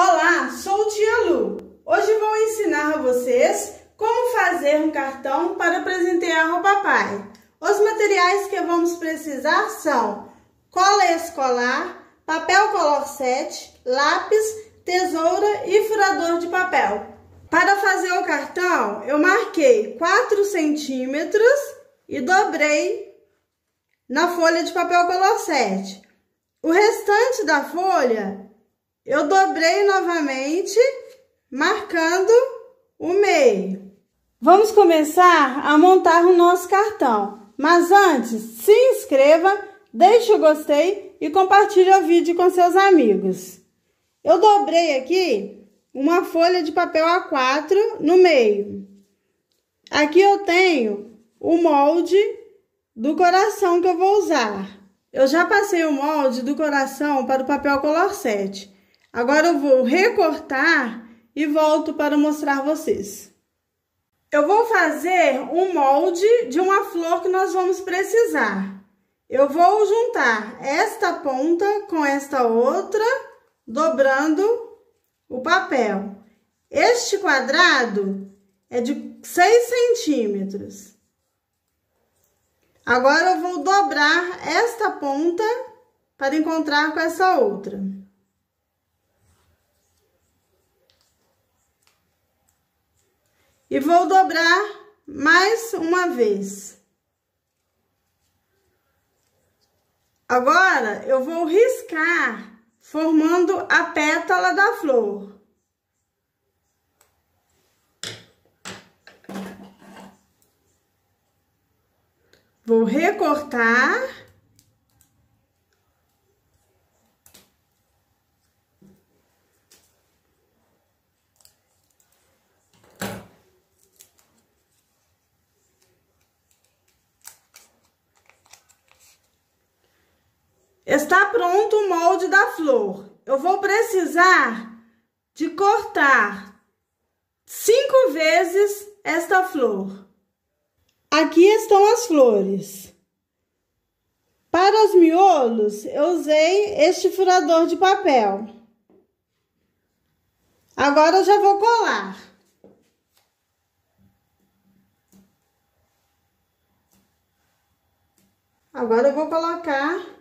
Olá, sou Tia Lu. Hoje vou ensinar a vocês como fazer um cartão para presentear o papai. Os materiais que vamos precisar são cola escolar, papel color set, lápis, tesoura e furador de papel. Para fazer o cartão, eu marquei 4 centímetros e dobrei na folha de papel color set. O restante da folha eu dobrei novamente, marcando o meio. Vamos começar a montar o nosso cartão. Mas antes, se inscreva, deixe o gostei e compartilhe o vídeo com seus amigos. Eu dobrei aqui uma folha de papel A4 no meio. Aqui eu tenho o molde do coração que eu vou usar. Eu já passei o molde do coração para o papel color 7. Agora eu vou recortar e volto para mostrar vocês. Eu vou fazer um molde de uma flor que nós vamos precisar. Eu vou juntar esta ponta com esta outra, dobrando o papel. Este quadrado é de 6 centímetros. Agora, eu vou dobrar esta ponta para encontrar com essa outra. E vou dobrar mais uma vez. Agora, eu vou riscar formando a pétala da flor. Vou recortar. Está pronto o molde da flor. Eu vou precisar de cortar cinco vezes esta flor. Aqui estão as flores. Para os miolos, eu usei este furador de papel. Agora eu já vou colar. Agora eu vou colocar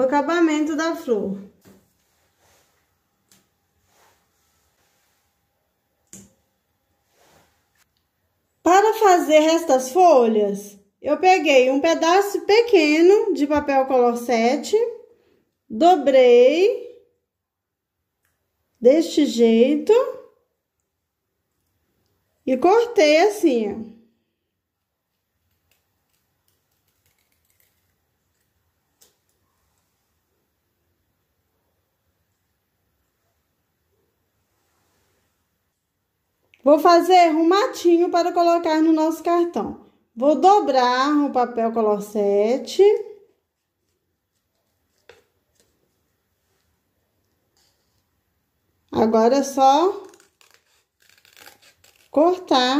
o acabamento da flor. Para fazer estas folhas, eu peguei um pedaço pequeno de papel color 7, dobrei deste jeito e cortei assim, ó. Vou fazer um matinho para colocar no nosso cartão. Vou dobrar o papel 7. Agora é só cortar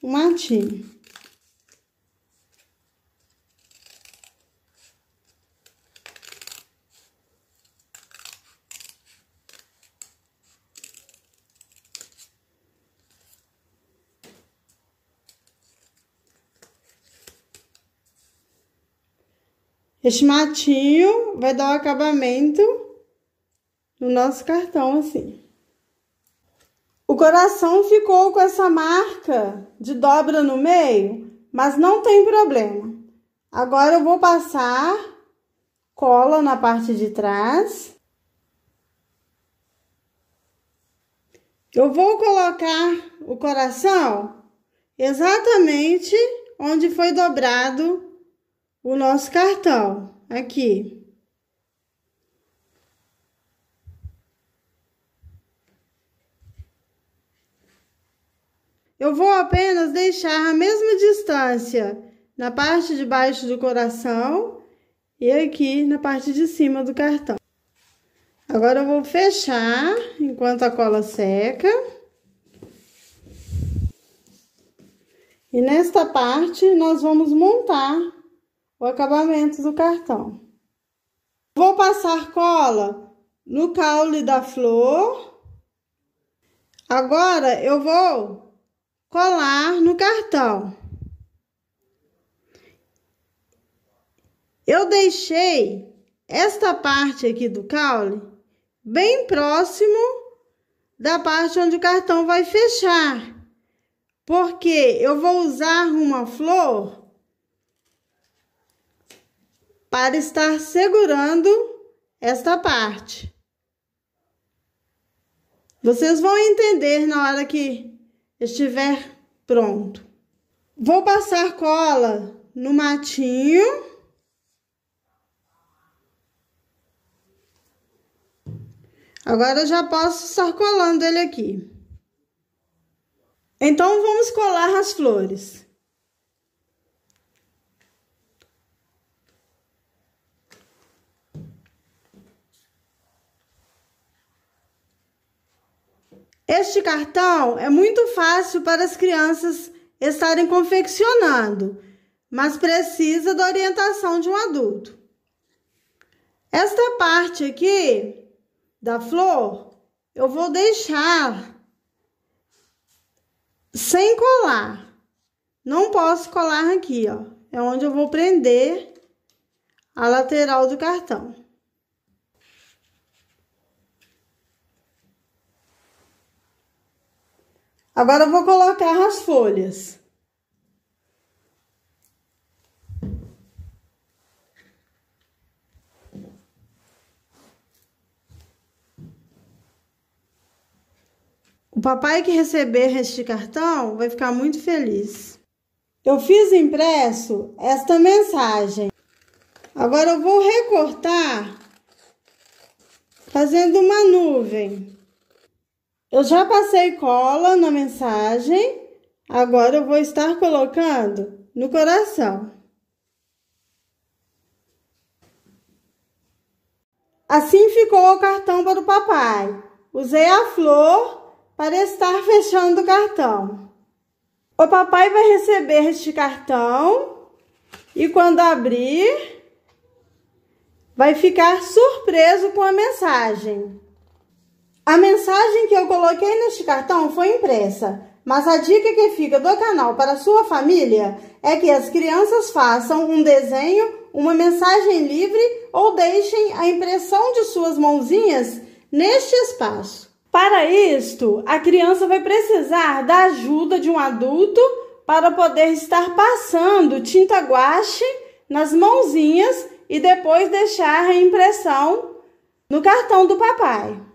o matinho. Esse matinho vai dar o um acabamento no nosso cartão, assim. O coração ficou com essa marca de dobra no meio, mas não tem problema. Agora eu vou passar cola na parte de trás. Eu vou colocar o coração exatamente onde foi dobrado o nosso cartão aqui. Eu vou apenas deixar a mesma distância na parte de baixo do coração e aqui na parte de cima do cartão. Agora eu vou fechar enquanto a cola seca. E nesta parte nós vamos montar o acabamento do cartão. Vou passar cola no caule da flor. Agora eu vou colar no cartão. Eu deixei esta parte aqui do caule bem próximo da parte onde o cartão vai fechar, porque eu vou usar uma flor para estar segurando esta parte. Vocês vão entender na hora que estiver pronto. Vou passar cola no matinho. Agora já posso estar colando ele aqui. Então, vamos colar as flores. Este cartão é muito fácil para as crianças estarem confeccionando, mas precisa da orientação de um adulto. Esta parte aqui da flor eu vou deixar sem colar. Não posso colar aqui, ó. É onde eu vou prender a lateral do cartão. Agora eu vou colocar as folhas. O papai que receber este cartão vai ficar muito feliz. Eu fiz impresso esta mensagem. Agora eu vou recortar fazendo uma nuvem. Eu já passei cola na mensagem, agora eu vou estar colocando no coração. Assim ficou o cartão para o papai. Usei a flor para estar fechando o cartão. O papai vai receber este cartão e quando abrir, vai ficar surpreso com a mensagem. A mensagem que eu coloquei neste cartão foi impressa, mas a dica que fica do canal para sua família é que as crianças façam um desenho, uma mensagem livre ou deixem a impressão de suas mãozinhas neste espaço. Para isto, a criança vai precisar da ajuda de um adulto para poder estar passando tinta guache nas mãozinhas e depois deixar a impressão no cartão do papai.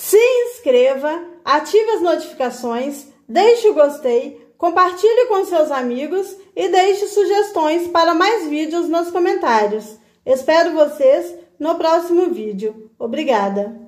Se inscreva, ative as notificações, deixe o gostei, compartilhe com seus amigos e deixe sugestões para mais vídeos nos comentários. Espero vocês no próximo vídeo. Obrigada!